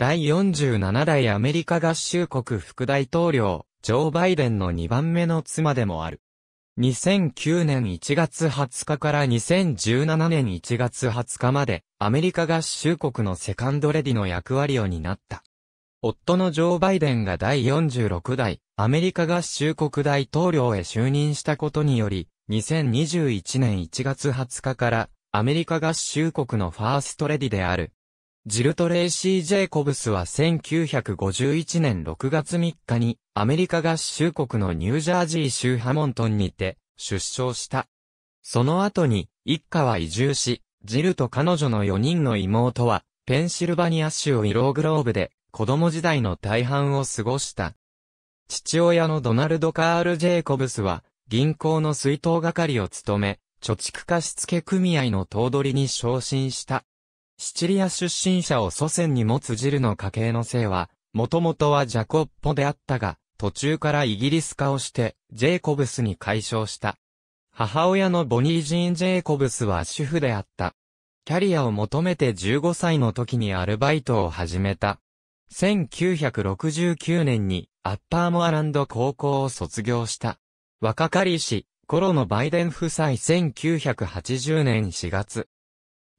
第47代アメリカ合衆国副大統領、ジョー・バイデンの2番目の妻でもある。2009年1月20日から2017年1月20日まで、アメリカ合衆国のセカンドレディの役割を担った。夫のジョー・バイデンが第46代、アメリカ合衆国大統領へ就任したことにより、2021年1月20日から、アメリカ合衆国のファーストレディである、ジルト・レイシー・ジェイコブスは1951年6月3日にアメリカ合衆国のニュージャージー州ハモントンにて出生した。その後に一家は移住し、ジルと彼女の4人の妹はペンシルバニア州イローグローブで子供時代の大半を過ごした。父親のドナルド・カール・ジェイコブスは銀行の水筒係を務め、貯蓄貸付組合の頭取に昇進した。シチリア出身者を祖先に持つジルの家系の姓は、もともとはジャコッポであったが、途中からイギリス化をして、ジェイコブスに改称した。母親のボニー・ジーン・ジェイコブスは主婦であった。キャリアを求めて15歳の時にアルバイトを始めた。1969年にアッパーモアランド高校を卒業した。若かりし、頃のバイデン夫妻1980年4月、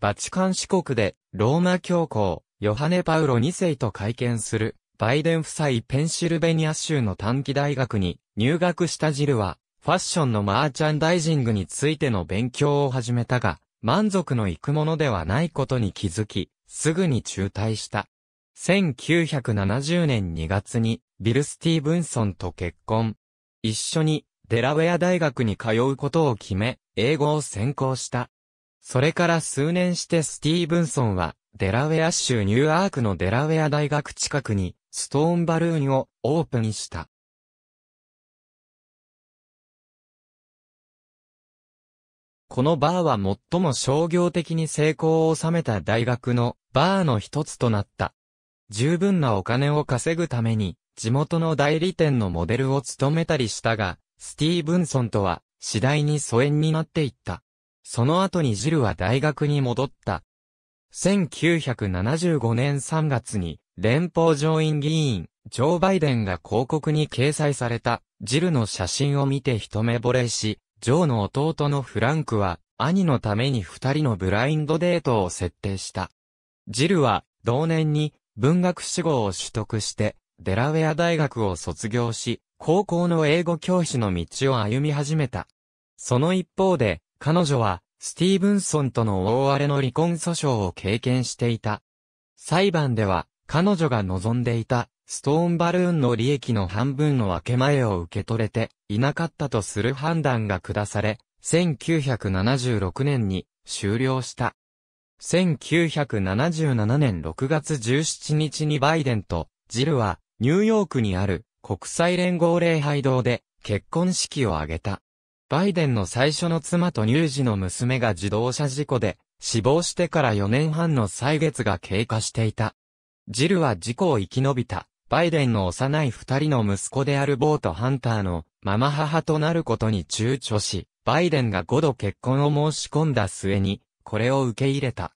バチカン市国で、ローマ教皇、ヨハネ・パウロ2世と会見する、バイデン夫妻ペンシルベニア州の短期大学に入学したジルは、ファッションのマーチャンダイジングについての勉強を始めたが、満足のいくものではないことに気づき、すぐに中退した。1970年2月に、ビル・スティーブンソンと結婚。一緒に、デラウェア大学に通うことを決め、英語を専攻した。それから数年してスティーブンソンは、デラウェア州ニューアークのデラウェア大学近くに、ストーンバルーンをオープンした。このバーは最も商業的に成功を収めた大学のバーの一つとなった。十分なお金を稼ぐために、地元の代理店のモデルを務めたりしたが、スティーブンソンとは次第に疎遠になっていった。その後にジルは大学に戻った。1975年3月に、連邦上院議員、ジョー・バイデンが広告に掲載された、ジルの写真を見て一目惚れし、ジョーの弟のフランクは、兄のために二人のブラインドデートを設定した。ジルは、同年に、文学志望を取得して、デラウェア大学を卒業し、高校の英語教師の道を歩み始めた。その一方で、彼女は、スティーブンソンとの大荒れの離婚訴訟を経験していた。裁判では、彼女が望んでいた、ストーンバルーンの利益の半分の分け前を受け取れていなかったとする判断が下され、1976年に終了した。1977年6月17日にバイデンとジルはニューヨークにある国際連合礼拝堂で結婚式を挙げた。バイデンの最初の妻と乳児の娘が自動車事故で死亡してから4年半の歳月が経過していた。ジルは事故を生き延びた、バイデンの幼い二人の息子であるボート・ハンターのママ母となることに躊躇し、バイデンが5度結婚を申し込んだ末に、これを受け入れた。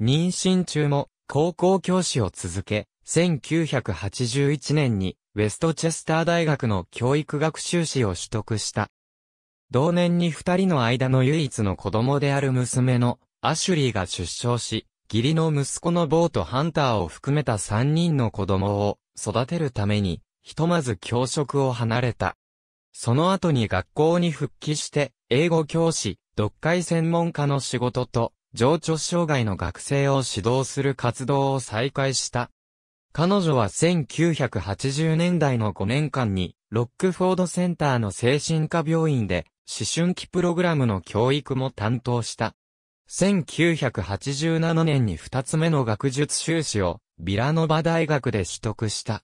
妊娠中も高校教師を続け、1981年にウェストチェスター大学の教育学修士を取得した。同年に二人の間の唯一の子供である娘のアシュリーが出生し、義理の息子のボートハンターを含めた三人の子供を育てるために、ひとまず教職を離れた。その後に学校に復帰して、英語教師、読解専門家の仕事と、情緒障害の学生を指導する活動を再開した。彼女は1980年代の5年間に、ロックフォードセンターの精神科病院で、思春期プログラムの教育も担当した。1987年に2つ目の学術修士をビラノバ大学で取得した。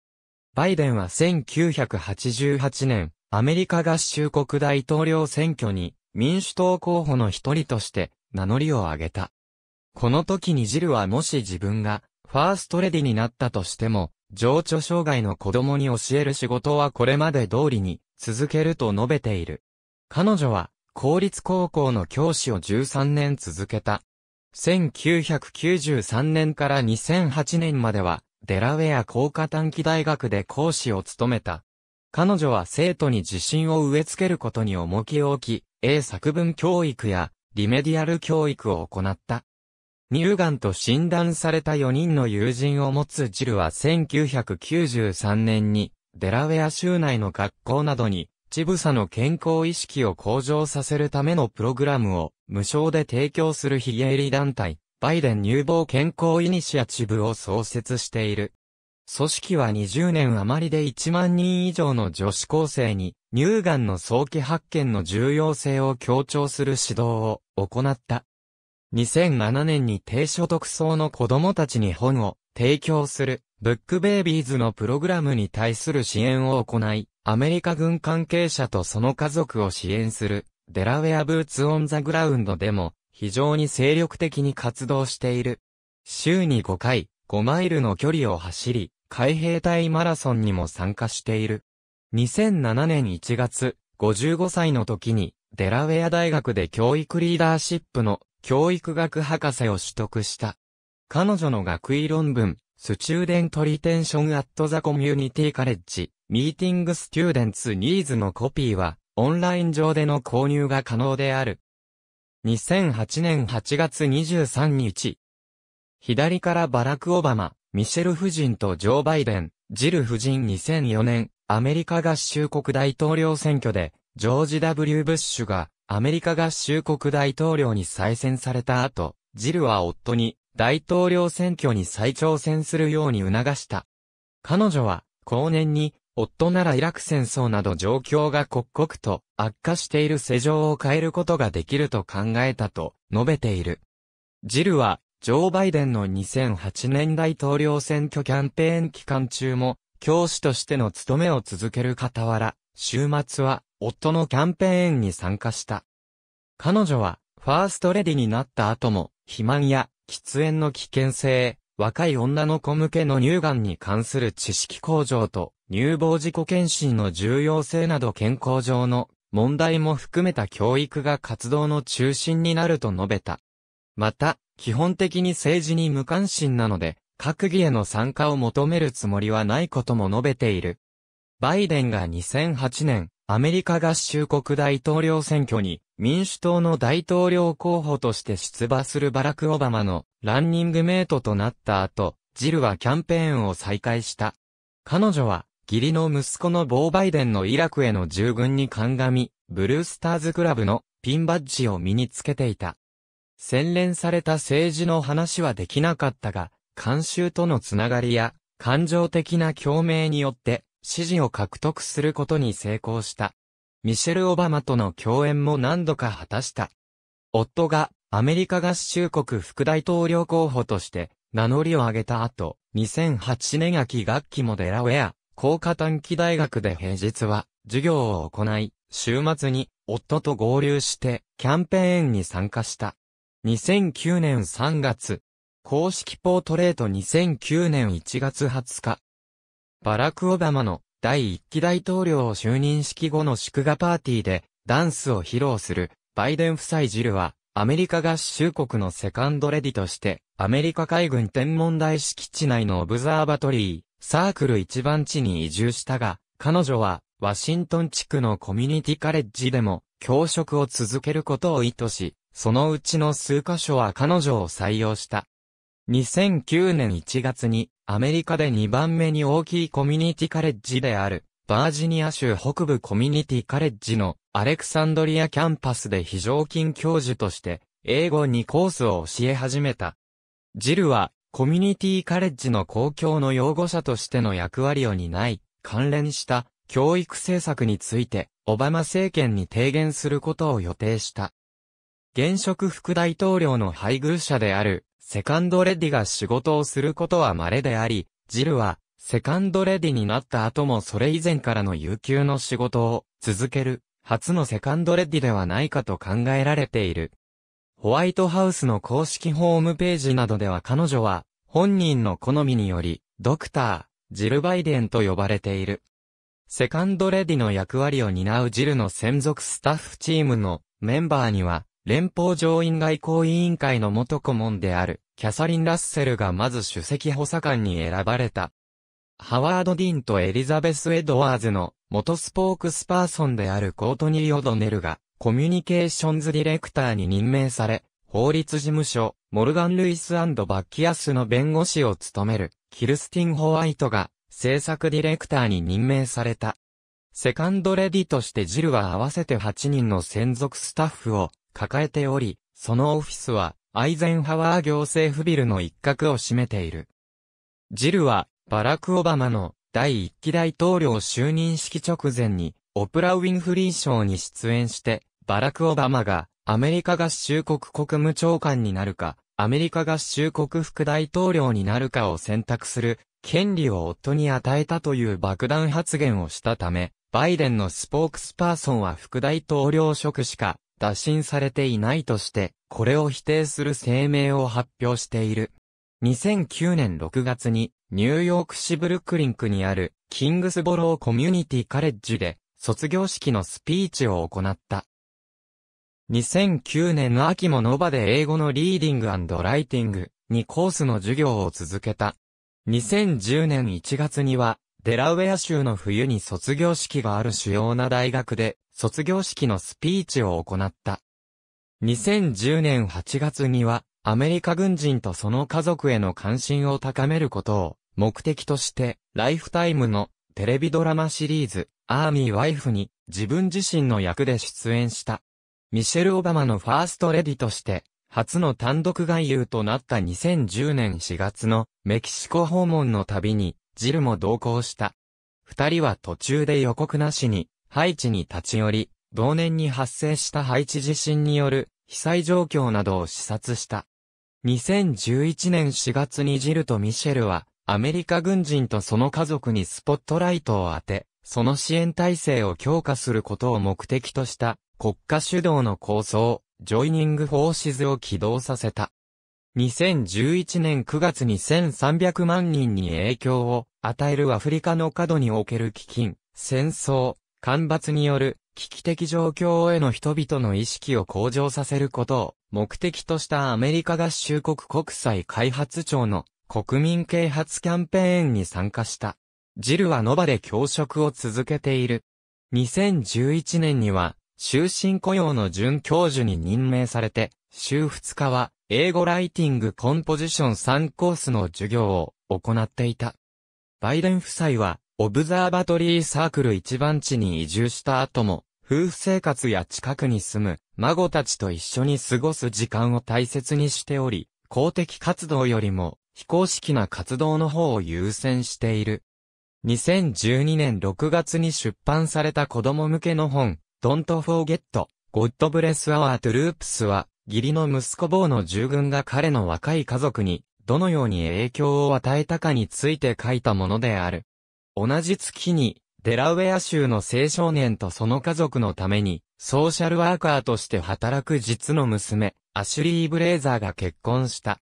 バイデンは1988年、アメリカ合衆国大統領選挙に民主党候補の一人として名乗りを上げた。この時にジルはもし自分がファーストレディになったとしても、情緒障害の子供に教える仕事はこれまで通りに続けると述べている。彼女は、公立高校の教師を13年続けた。1993年から2008年までは、デラウェア工科短期大学で講師を務めた。彼女は生徒に自信を植え付けることに重きを置き、英作文教育やリメディアル教育を行った。乳がんと診断された4人の友人を持つジルは1993年にデラウェア州内の学校などにチブサの健康意識を向上させるためのプログラムを無償で提供する非営利団体、バイデン乳房健康イニシアチブを創設している。組織は20年余りで1万人以上の女子高生に乳がんの早期発見の重要性を強調する指導を行った。2007年に低所得層の子供たちに本を提供するブックベイビーズのプログラムに対する支援を行い、アメリカ軍関係者とその家族を支援する、デラウェアブーツオンザグラウンドでも、非常に精力的に活動している。週に5回、5マイルの距離を走り、海兵隊マラソンにも参加している。2007年1月、55歳の時に、デラウェア大学で教育リーダーシップの教育学博士を取得した。彼女の学位論文、スチューデントリテンションアットザコミュニティカレッジ、ミーティングスチューデンツニーズのコピーは、オンライン上での購入が可能である。2008年8月23日。左からバラク・オバマ、ミシェル夫人とジョー・バイデン、ジル夫人2004年、アメリカ合衆国大統領選挙で、ジョージ・ W・ ブッシュが、アメリカ合衆国大統領に再選された後、ジルは夫に、大統領選挙に再挑戦するように促した。彼女は、後年に、夫ならイラク戦争など状況が刻々と悪化している世情を変えることができると考えたと述べている。ジルは、ジョー・バイデンの2008年大統領選挙キャンペーン期間中も、教師としての務めを続ける傍ら、週末は、夫のキャンペーンに参加した。彼女は、ファーストレディになった後も、肥満や喫煙の危険性、若い女の子向けの乳がんに関する知識向上と、乳房自己検診の重要性など健康上の問題も含めた教育が活動の中心になると述べた。また、基本的に政治に無関心なので、閣議への参加を求めるつもりはないことも述べている。バイデンが2008年、アメリカ合衆国大統領選挙に民主党の大統領候補として出馬するバラク・オバマのランニングメイトとなった後、ジルはキャンペーンを再開した。彼女は、義理の息子のボー・バイデンのイラクへの従軍に鑑み、ブルースターズクラブのピンバッジを身につけていた。洗練された政治の話はできなかったが、慣習とのつながりや、感情的な共鳴によって、支持を獲得することに成功した。ミシェル・オバマとの共演も何度か果たした。夫がアメリカ合衆国副大統領候補として名乗りを上げた後、2008年秋学期もデラウェア、高科短期大学で平日は授業を行い、週末に夫と合流してキャンペーンに参加した。2009年3月、公式ポートレート2009年1月20日、バラク・オバマの第1期大統領就任式後の祝賀パーティーでダンスを披露するバイデン夫妻ジルはアメリカ合衆国のセカンドレディとしてアメリカ海軍天文台敷地内のオブザーバトリーサークル一番地に移住したが彼女はワシントン地区のコミュニティカレッジでも教職を続けることを意図しそのうちの数箇所は彼女を採用した。2009年1月にアメリカで2番目に大きいコミュニティカレッジである、バージニア州北部コミュニティカレッジのアレクサンドリアキャンパスで非常勤教授として、英語にコースを教え始めた。ジルは、コミュニティカレッジの公共の擁護者としての役割を担い、関連した教育政策について、オバマ政権に提言することを予定した。現職副大統領の配偶者である、セカンドレディが仕事をすることは稀であり、ジルは、セカンドレディになった後もそれ以前からの有給の仕事を続ける、初のセカンドレディではないかと考えられている。ホワイトハウスの公式ホームページなどでは彼女は、本人の好みにより、ドクター、ジル・バイデンと呼ばれている。セカンドレディの役割を担うジルの専属スタッフチームのメンバーには、連邦上院外交委員会の元顧問である、キャサリン・ラッセルがまず首席補佐官に選ばれた。ハワード・ディンとエリザベス・エドワーズの元スポークスパーソンであるコートニー・オドネルがコミュニケーションズ・ディレクターに任命され、法律事務所、モルガン・ルイスバッキアスの弁護士を務める、キルスティン・ホワイトが政策ディレクターに任命された。セカンドレディとしてジルは合わせて8人の専属スタッフを抱えており、そのオフィスはアイゼンハワー行政府ビルの一角を占めている。ジルはバラク・オバマの第1期大統領就任式直前にオプラ・ウィンフリー賞に出演して、バラク・オバマがアメリカ合衆国国務長官になるか、アメリカ合衆国副大統領になるかを選択する権利を夫に与えたという爆弾発言をしたため、バイデンのスポークスパーソンは副大統領職しか打診されていないとして、これを否定する声明を発表している。2009年6月に、ニューヨーク市ブルックリンクにある、キングスボローコミュニティカレッジで、卒業式のスピーチを行った。2009年秋もノバで英語のリーディングライティングにコースの授業を続けた。2010年1月には、デラウェア州の冬に卒業式がある主要な大学で卒業式のスピーチを行った。2010年8月には、アメリカ軍人とその家族への関心を高めることを目的として、ライフタイムのテレビドラマシリーズ、アーミー・ワイフに自分自身の役で出演した。ミシェル・オバマのファーストレディとして、初の単独外遊となった2010年4月のメキシコ訪問の旅に、ジルも同行した。二人は途中で予告なしにハイチに立ち寄り、同年に発生したハイチ地震による被災状況などを視察した。2011年4月にジルとミシェルは、アメリカ軍人とその家族にスポットライトを当て、その支援体制を強化することを目的とした国家主導の構想、ジョイニング・フォーシズを起動させた。2011年9月に1300万人に影響を与えるアフリカの角における飢饉、戦争、干ばつによる危機的状況への人々の意識を向上させることを目的としたアメリカ合衆国国際開発庁の国民啓発キャンペーンに参加した。ジルはノバで教職を続けている。2011年には終身雇用の准教授に任命されて、週2日は英語ライティングコンポジション3コースの授業を行っていた。バイデン夫妻はオブザーバトリーサークル一番地に移住した後も、夫婦生活や近くに住む孫たちと一緒に過ごす時間を大切にしており、公的活動よりも非公式な活動の方を優先している。2012年6月に出版された子供向けの本、Don't Forget, God Bless Our Troops は、義理の息子坊の従軍が彼の若い家族に、どのように影響を与えたかについて書いたものである。同じ月に、デラウェア州の青少年とその家族のために、ソーシャルワーカーとして働く実の娘、アシュリー・ブレイザーが結婚した。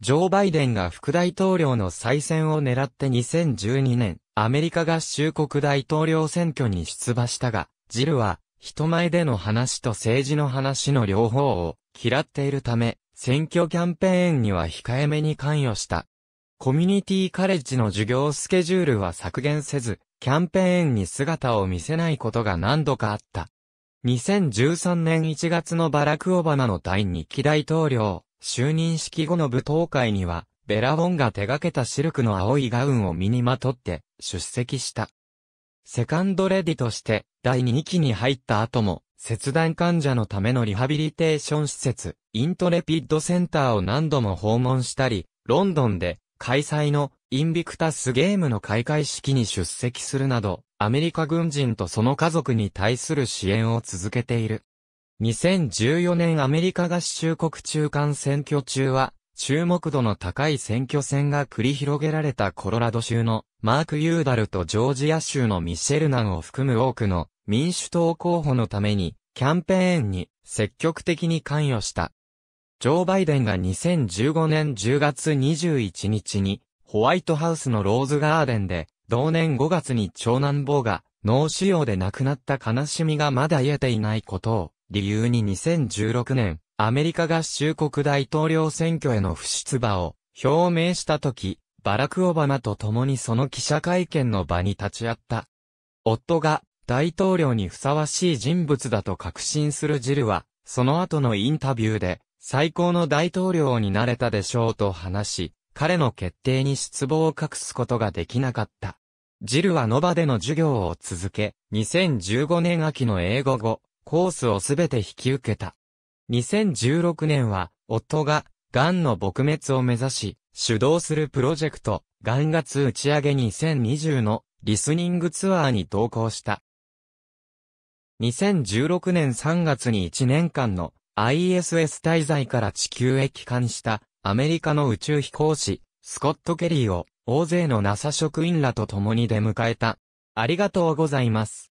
ジョー・バイデンが副大統領の再選を狙って2012年、アメリカ合衆国大統領選挙に出馬したが、ジルは、人前での話と政治の話の両方を嫌っているため、選挙キャンペーンには控えめに関与した。コミュニティカレッジの授業スケジュールは削減せず、キャンペーンに姿を見せないことが何度かあった。2013年1月のバラクオバマの第2期大統領、就任式後の舞踏会には、ベラボンが手掛けたシルクの青いガウンを身にまとって出席した。セカンドレディとして第2期に入った後も、切断患者のためのリハビリテーション施設、イントレピッドセンターを何度も訪問したり、ロンドンで開催のインビクタスゲームの開会式に出席するなど、アメリカ軍人とその家族に対する支援を続けている。2014年アメリカ合衆国中間選挙中は、注目度の高い選挙戦が繰り広げられたコロラド州のマーク・ユーダルとジョージア州のミシェルナンを含む多くの民主党候補のためにキャンペーンに積極的に関与した。ジョー・バイデンが2015年10月21日に、ホワイトハウスのローズガーデンで、同年5月に長男坊が、脳腫瘍で亡くなった悲しみがまだ癒えていないことを、理由に2016年、アメリカ合衆国大統領選挙への不出馬を表明した時、バラク・オバマと共にその記者会見の場に立ち会った。夫が大統領にふさわしい人物だと確信するジルは、その後のインタビューで、最高の大統領になれたでしょうと話し、彼の決定に失望を隠すことができなかった。ジルはノバでの授業を続け、2015年秋の英語語、コースをすべて引き受けた。2016年は、夫が、ガンの撲滅を目指し、主導するプロジェクト、ガンガツ打ち上げ2020のリスニングツアーに同行した。2016年3月に1年間の ISS 滞在から地球へ帰還したアメリカの宇宙飛行士、スコット・ケリーを大勢の NASA 職員らと共に出迎えた。ありがとうございます。